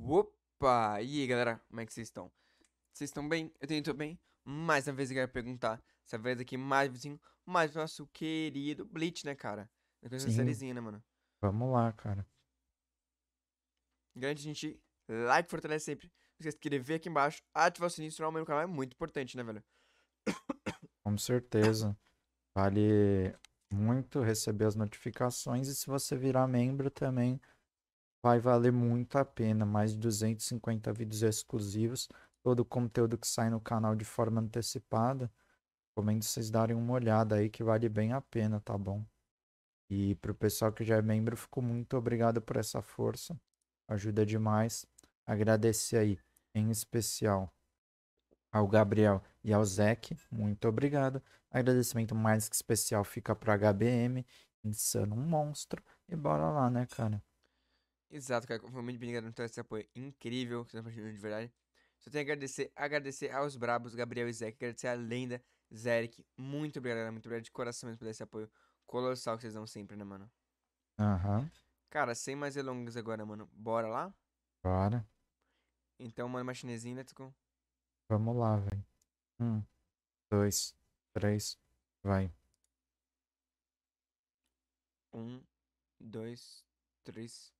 Opa! E aí, galera, como é que vocês estão? Vocês estão bem? Eu tenho tudo bem? Mais uma vez eu quero perguntar, essa vez aqui mais vizinho, mais nosso querido Blitz, né, cara? Depois da sériezinha, né, mano? Vamos lá, cara. Grande gente, like, fortalece sempre. Não esquece de ver aqui embaixo, ativar o sininho, se meu canal é muito importante, né, velho? Com certeza. Vale muito receber as notificações e se você virar membro também vai valer muito a pena. Mais de 250 vídeos exclusivos, todo o conteúdo que sai no canal de forma antecipada. Recomendo vocês darem uma olhada aí que vale bem a pena, tá bom? E para o pessoal que já é membro, fico muito obrigado por essa força. Ajuda demais. Agradecer aí, em especial, ao Gabriel e ao Zeke. Muito obrigado. Agradecimento mais que especial fica para HBM, Insano um Monstro. E bora lá, né, cara? Exato, cara. Foi muito obrigado então por esse apoio é incrível que você tá de verdade. Só tenho a agradecer, agradecer aos brabos, Gabriel e Zeke, agradecer a lenda, Zeric Muito obrigado, galera. Muito obrigado de coração mesmo por esse apoio colossal que vocês dão sempre, né, mano? Aham. Uhum. Cara, sem mais delongas agora, mano. Bora lá? Bora. Então, mano, uma chinesinha, let's Vamos lá, velho. Um, dois, três, vai. Um, dois, três,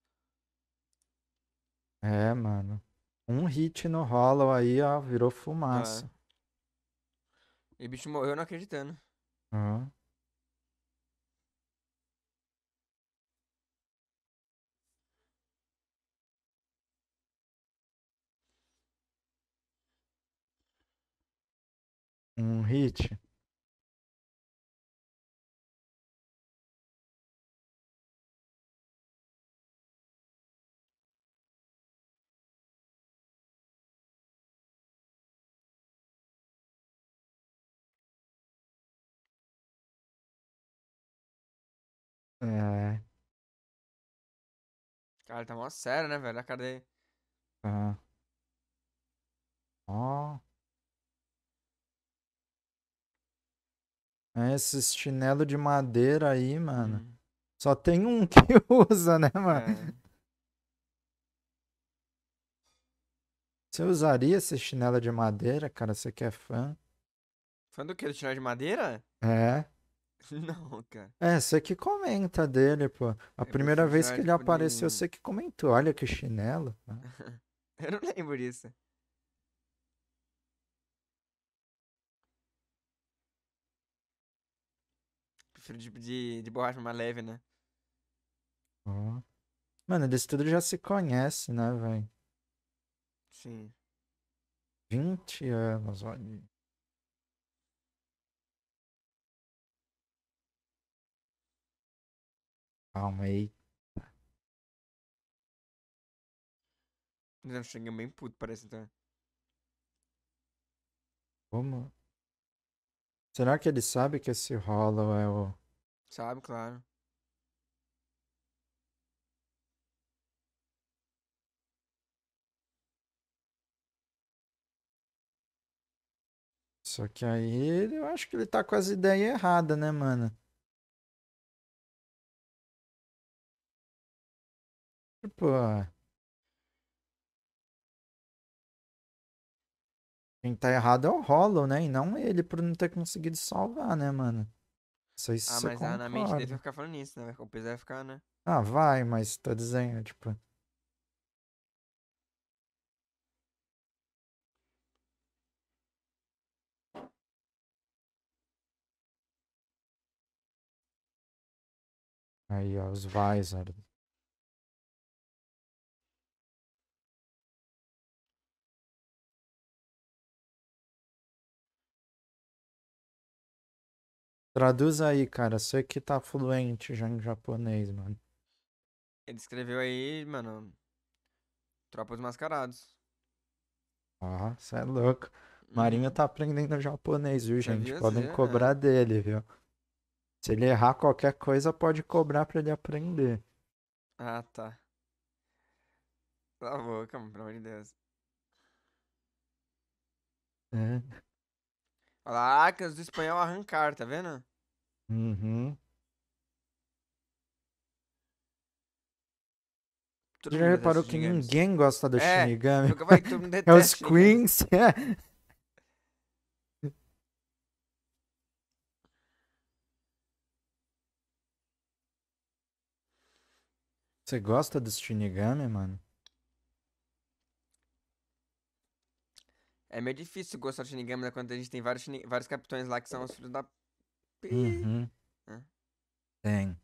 é, mano. Um hit no Hollow aí, ó, virou fumaça. É. E bicho morreu não acreditando. Um hit. É. Cara, ele tá mó sério, né, velho? A cara dele. Ó. É esses chinelo de madeira aí, mano. Hum. Só tem um que usa, né, mano? É. Você usaria esse chinelo de madeira, cara? Você que é fã? Fã do que? Do chinelo de madeira? É. Não, cara. É, você que comenta dele, pô. A é primeira vez que ele apareceu, você que comentou. Olha que chinelo. Né? eu não lembro disso. Prefiro de, de, de borracha mais leve, né? Oh. Mano, eles tudo já se conhece, né, velho? Sim. 20 anos, olha. Calma aí. não chega bem puto, parece, então. Como? Será que ele sabe que esse Hollow é o. Sabe, claro. Só que aí eu acho que ele tá com as ideias erradas, né, mano? Tipo, ah, quem tá errado é o Hollow, né? E não ele por não ter conseguido salvar, né, mano? Isso aí ah, mas na mente dele vai ficar falando isso, né? O peso vai ficar, né? Ah, vai, mas tô dizendo, tipo. Aí, ó, os Visor. Traduz aí, cara. Você que tá fluente já em japonês, mano. Ele escreveu aí, mano. Tropa Mascarados. Ah, você é louco. Marinho tá uhum. aprendendo japonês, viu, gente? Podem assim, cobrar né? dele, viu? Se ele errar qualquer coisa, pode cobrar pra ele aprender. Ah, tá. Cala a boca, pelo amor de Deus. É. Lágrimas do espanhol arrancar, tá vendo? Uhum. Você já reparou que ninguém gosta do é, Shinigami? Vai, é os Queens. É. Você gosta do Shinigami, mano? É meio difícil gostar de ninguém né? Quando a gente tem vários, vários capitões lá que são os filhos da... Uhum. Né? Tem.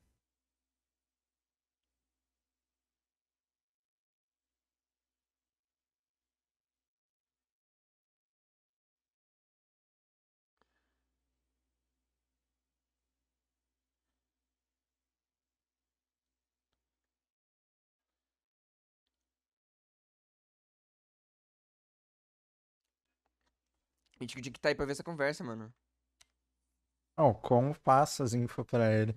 A gente tinha que tá aí pra ver essa conversa, mano. Ó, oh, como passa as info pra ele?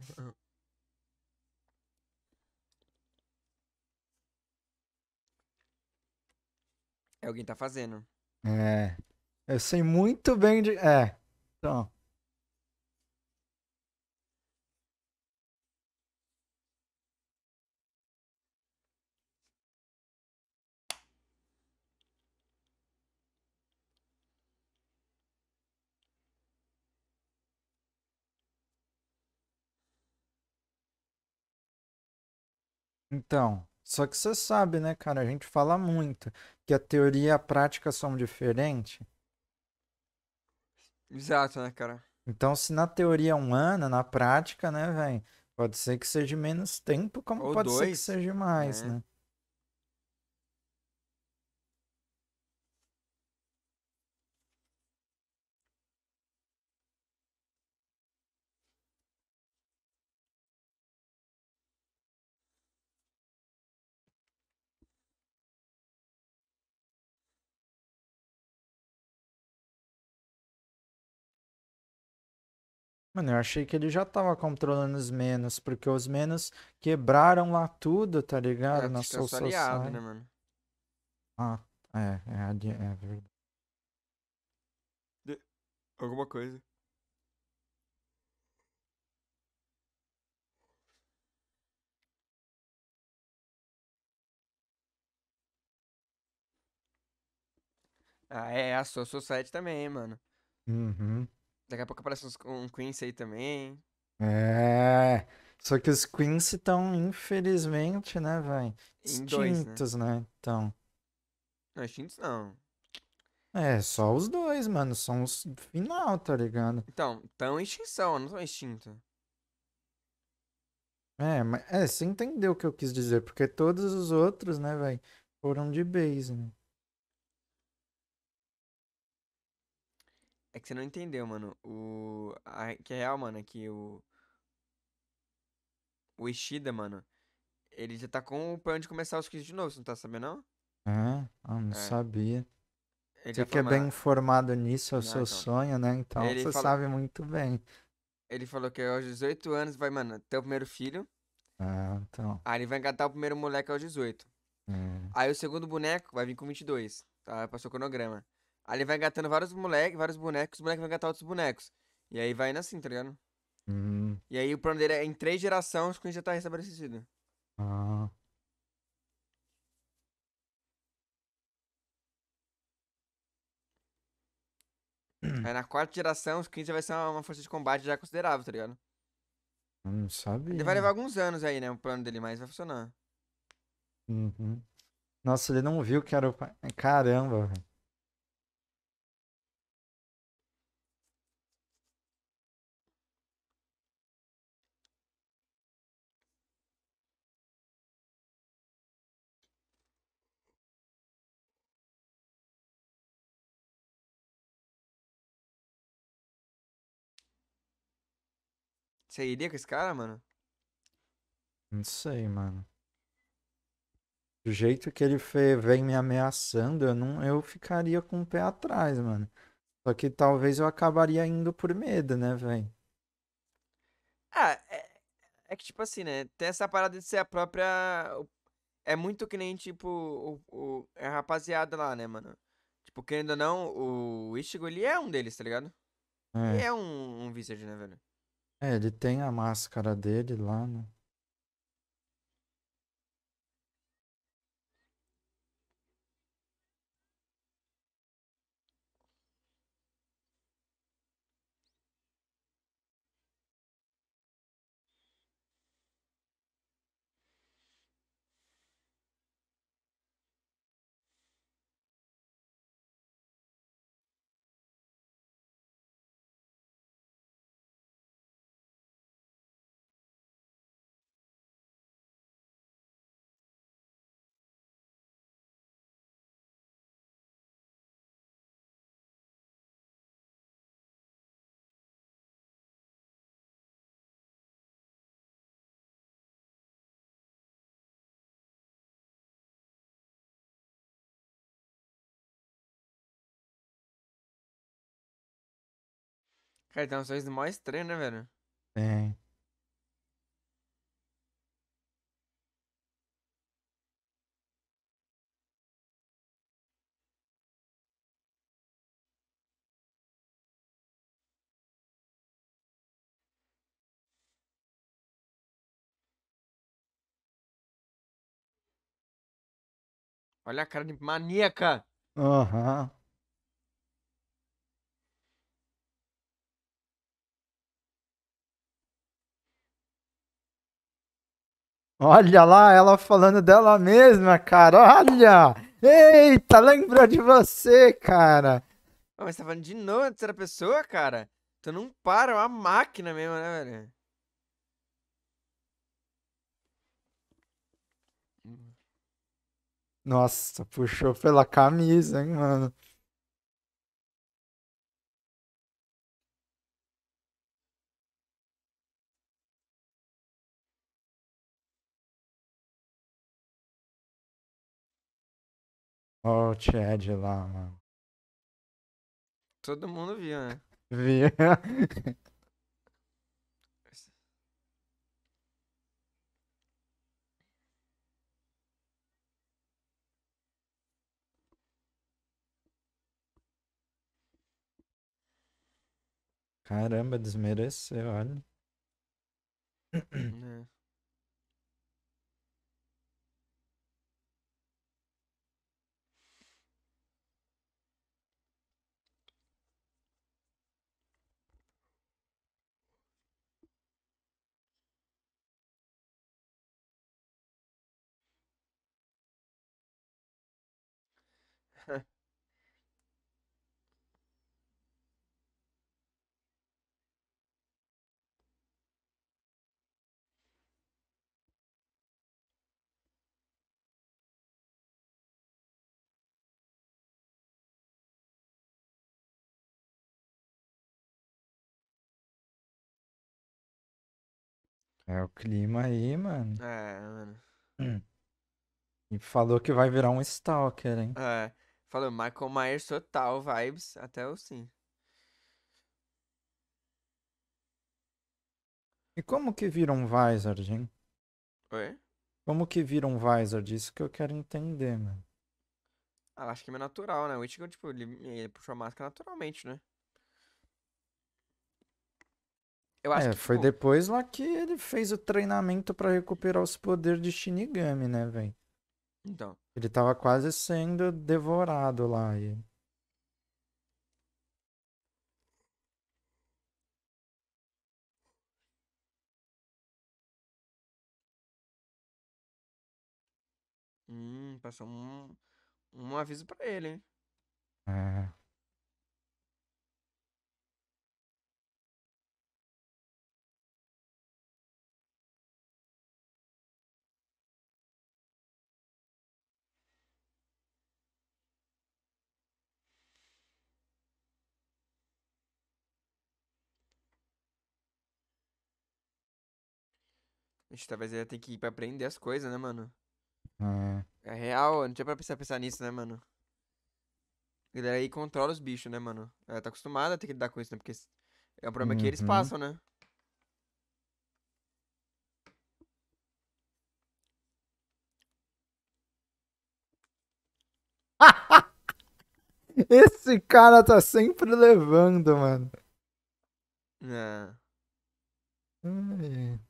É, alguém tá fazendo. É. Eu sei muito bem de. É. Então. Então, só que você sabe, né, cara? A gente fala muito que a teoria e a prática são diferentes. Exato, né, cara? Então, se na teoria é um ano, na prática, né, velho? Pode ser que seja menos tempo, como Ou pode dois. ser que seja mais, é. né? né? Mano, eu achei que ele já tava controlando os menos, porque os menos quebraram lá tudo, tá ligado? É, Na sua aliado, né, mano? Ah, é, é, é, é verdade. De... Alguma coisa. Ah, é, a sua society também, mano. Uhum. Daqui a pouco aparece uns, um Quincy aí também. É. Só que os Quincy estão, infelizmente, né, velho? Né? Extintos, né? né? Então. Não, extintos não. É, só os dois, mano. São os final, tá ligado? Então, estão em extinção, não estão extintos. É, mas é, você entendeu o que eu quis dizer, porque todos os outros, né, velho, foram de base, né? É que você não entendeu, mano. O. A, que é real, mano, é que o. O Ishida, mano. Ele já tá com o plano de começar os quiz de novo, você não tá sabendo, não? É? eu ah, não é. sabia. Ele você que é bem informado nisso, é o não, ah, seu então. sonho, né? Então ele você falou... sabe muito bem. Ele falou que aos 18 anos vai, mano, ter o primeiro filho. Ah, então. Aí ele vai engatar o primeiro moleque aos 18. Hum. Aí o segundo boneco vai vir com 22. Tá? Passou o cronograma. Aí ele vai engatando vários moleques, vários bonecos, os moleques vão engatar outros bonecos. E aí vai indo assim, tá ligado? Uhum. E aí o plano dele é em três gerações que já tá restabelecido. Ah. Aí na quarta geração, os 15 vai ser uma, força de combate já considerável, tá ligado? Não sabia. Ele vai levar alguns anos aí, né? O plano dele, mas vai funcionar. Uhum. Nossa, ele não viu que era o. Caramba, velho. Você iria com esse cara, mano? Não sei, mano. Do jeito que ele foi, vem me ameaçando, eu, não, eu ficaria com o pé atrás, mano. Só que talvez eu acabaria indo por medo, né, velho? Ah, é, é, que tipo assim, né? Tem essa parada de ser a própria. É muito que nem, tipo, o, o, é a rapaziada lá, né, mano? Tipo, querendo ou não, o Ishigo, ele é um deles, tá ligado? É. Ele é um, um Wizard, né, velho? É, ele tem a máscara dele lá, né? Cara, tem um sorriso mó estranho, né, velho? Tem. É. Olha a cara de maníaca. Aham. Uhum. Olha lá, ela falando dela mesma, cara. Olha! Eita, lembrou de você, cara. Mas mas tá falando de novo na terceira pessoa, cara? Tu não para, é uma máquina mesmo, né, velho? Nossa, puxou pela camisa, hein, mano? Olha o Chad lá, mano. Todo mundo via, né? Via. Caramba, desmereceu, olha. É. É o clima aí, mano. É, mano. E falou que vai virar um stalker, hein? É. Falou, Michael Myers total, vibes, até o sim. E como que vira um Vizard, hein? Oi? Como que vira um Vizard? Isso que eu quero entender, mano. Ah, acho que é meio natural, né? O Ichigo, tipo, ele, ele puxou a máscara naturalmente, né? Eu acho é, que, foi tipo... depois lá que ele fez o treinamento para recuperar os poderes de Shinigami, né, velho? Então. Ele estava quase sendo devorado lá. E... Hum, passou um, um aviso para ele, hein? É. gente talvez ele ia ter que ir pra aprender as coisas, né, mano? É. É real, não tinha pra pensar, pensar nisso, né, mano? Ele aí controla os bichos, né, mano? Ela tá acostumada a ter que lidar com isso, né? Porque é um problema uhum. que eles uhum. passam, né? Esse cara tá sempre levando, mano. É. Ai.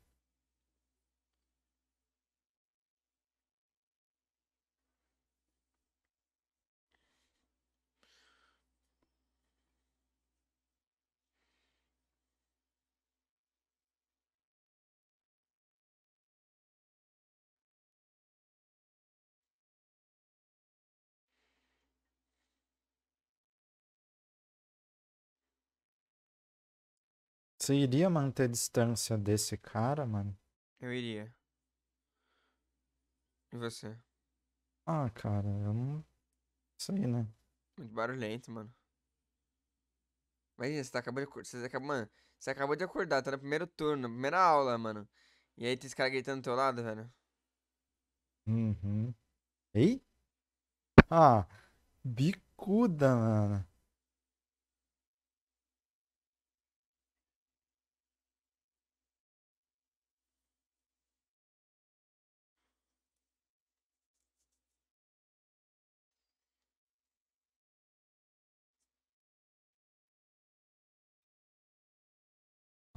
Você iria manter distância desse cara, mano? Eu iria. E você? Ah, cara, eu não. Isso aí, né? Muito barulhento, mano. Imagina, você tá acabando de acordar. Você acabou... Mano, você acabou de acordar, tá no primeiro turno, primeira aula, mano. E aí tem esse cara gritando do teu lado, velho. Uhum. Ei? Ah, bicuda, mano.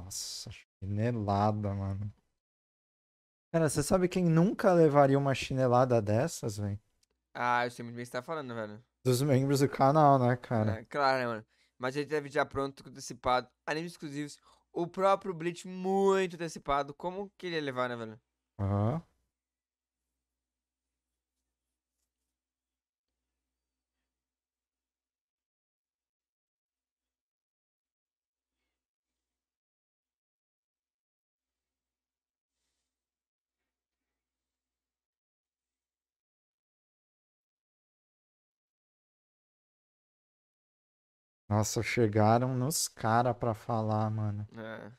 Nossa, chinelada, mano. Cara, você sabe quem nunca levaria uma chinelada dessas, velho? Ah, eu sei muito bem o que você tá falando, velho. Dos membros do canal, né, cara? É, claro, né, mano? Mas a gente teve já pronto, antecipado, animes exclusivos, o próprio Blitz muito antecipado. Como que ele ia levar, né, velho? Aham. Uhum. Nossa, chegaram nos cara pra falar, mano. É.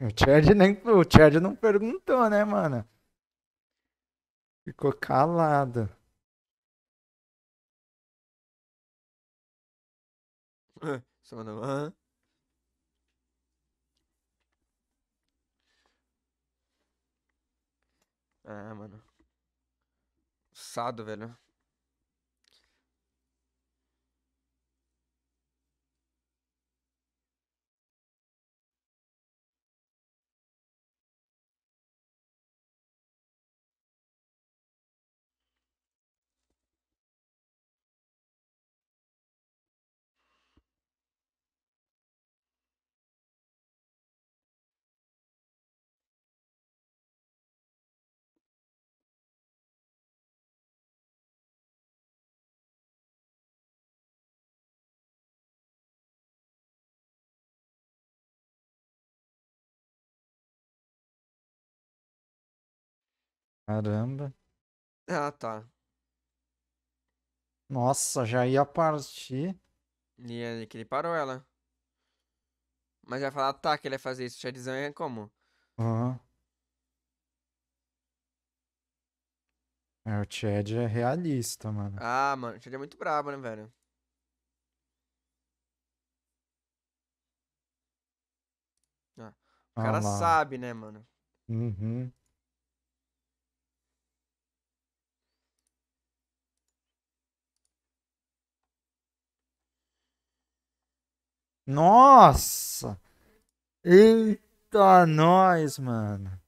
O Chad nem, o Chad não perguntou, né, mano? Ficou calado. Só não. Ah, mano. Sado, velho. Caramba. Ah, tá. Nossa, já ia partir. E aí que ele parou ela. Mas já falar, tá, que ele ia fazer isso. Chadzão é como? Uhum. É, o Chad é realista, mano. Ah, mano, o Chad é muito brabo, né, velho? Ah, o ah, cara lá. sabe, né, mano? Uhum. Nossa! Eita, nós, mano.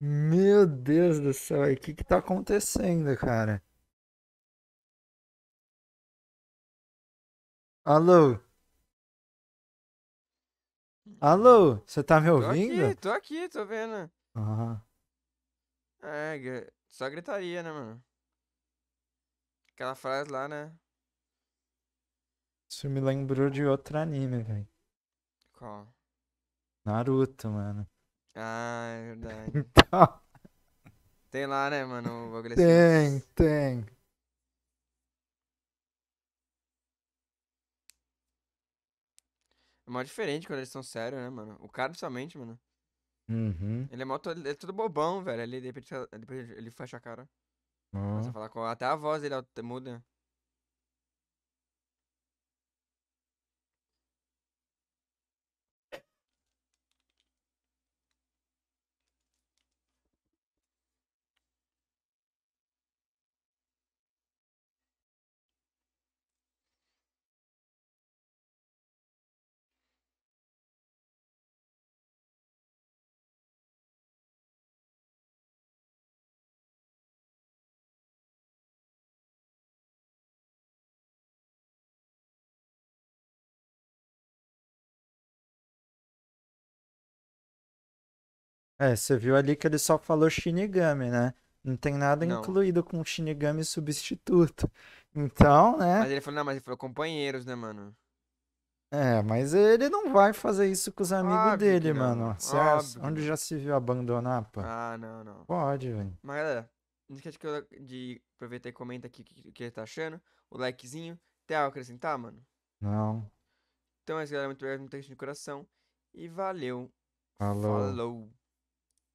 Meu Deus do céu, o que que tá acontecendo, cara? Alô? Alô, você tá me ouvindo? Tô aqui, tô aqui, tô vendo. Ah. É, só gritaria, né, mano? Aquela frase lá, né? Isso me lembrou de outro anime, velho. Qual? Naruto, mano. Ah, é verdade. então... Tem lá, né, mano, o assim. Tem, tem. É mó diferente quando eles são sérios, né, mano? O cara, principalmente, mano. Uhum. Ele é mó. Ele é todo bobão, velho. Ele, de repente, ele fecha a cara. Começa a falar com. Até a voz dele é muda. Né? É, você viu ali que ele só falou Shinigami, né? Não tem nada não. incluído com Shinigami substituto. Então, né? Mas ele falou, não, mas ele falou companheiros, né, mano? É, mas ele não vai fazer isso com os amigos Óbvio dele, mano. Certo? É onde já se viu abandonar, pô? Ah, não, não. Pode, velho. Mas galera, não esquece que eu, de aproveitar e comenta aqui o que, que, ele tá achando. O likezinho. Tem algo a acrescentar, mano? Não. Então é isso, galera. Muito obrigado, muito de coração. E valeu. Falou. Falou.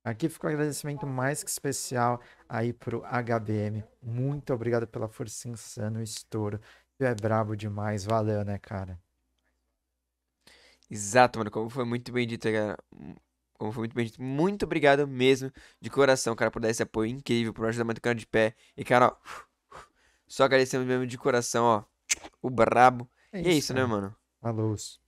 Aqui ficou um agradecimento mais que especial aí pro HBM. Muito obrigado pela força insana, o estouro. Tu é brabo demais, valeu, né, cara? Exato, mano. Como foi muito bem dito, cara. Como foi muito bem dito. Muito obrigado mesmo, de coração, cara, por dar esse apoio incrível, por ajudar muito o cara de pé. E, cara, ó, só agradecemos mesmo de coração, ó. O brabo. É isso, e é isso, né, cara. né, mano? Alôs.